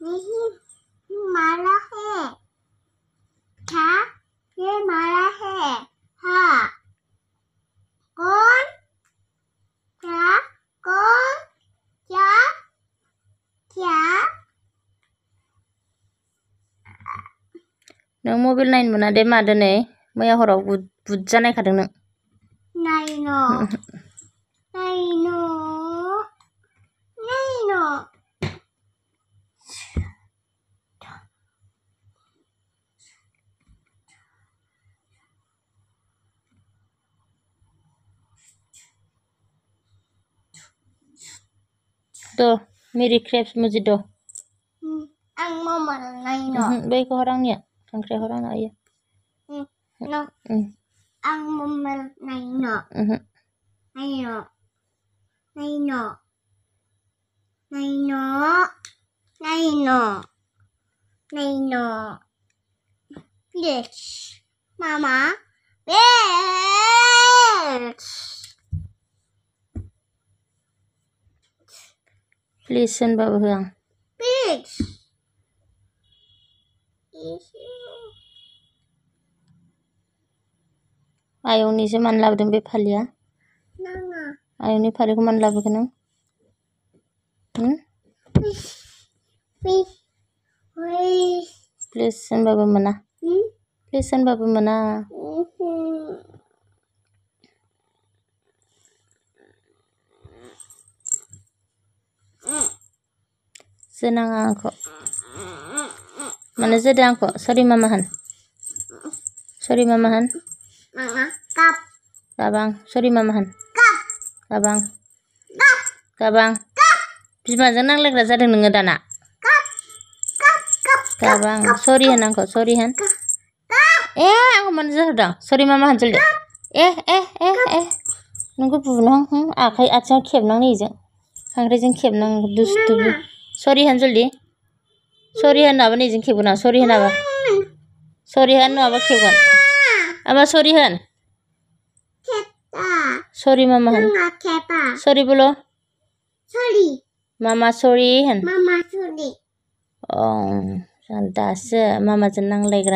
นี่มาละเฮ่คะเย่มาละเฮ่ฮ่าก้นจ้าก้นจ้าจ้า नों मबाइल नायनो मोना दे मा दिनै मैया हराव बुरजा नायखादों नों नायन' नायन' Tuh, miri crepes mo si do. Hmm. Ang mama lang no. Hmm, bay ko harang niya. Ang kre harang na iya. Hmm. No. Hmm. Ang mama lang no. Hmm. Ayo. Naino. Naino. Naino. Naino. Yes. Mama. Yes. Listen, Baba. Pigs. मान मानलाबोदों बे फाली आयौनि फालिखौ मानलाबोगोन आं प्लिस होनबाबो मोना प्लिस होनबाबो मना senang angko mana zeda angko sorry mamahan sorry mamahan mama kap kabang sorry mamahan kap kabang kap kabang kap bisa senang lagi rasa dengan ngedana kap kap kap kabang sorry han angko sorry han eh aku mana zeda sorry mamahan sudah eh eh eh eh nunggu bunuh hmm, ah akai acar kep nang ni jeng sangre jeng nang dus tuh sorry hen zuldi sorry Han, apa nih jengki bukan sorry hen apa sorry hen apa kibun apa sorry hen sorry mama hen sorry bulo sorry mama sorry Han, mama sorry oh santai mama senang lagi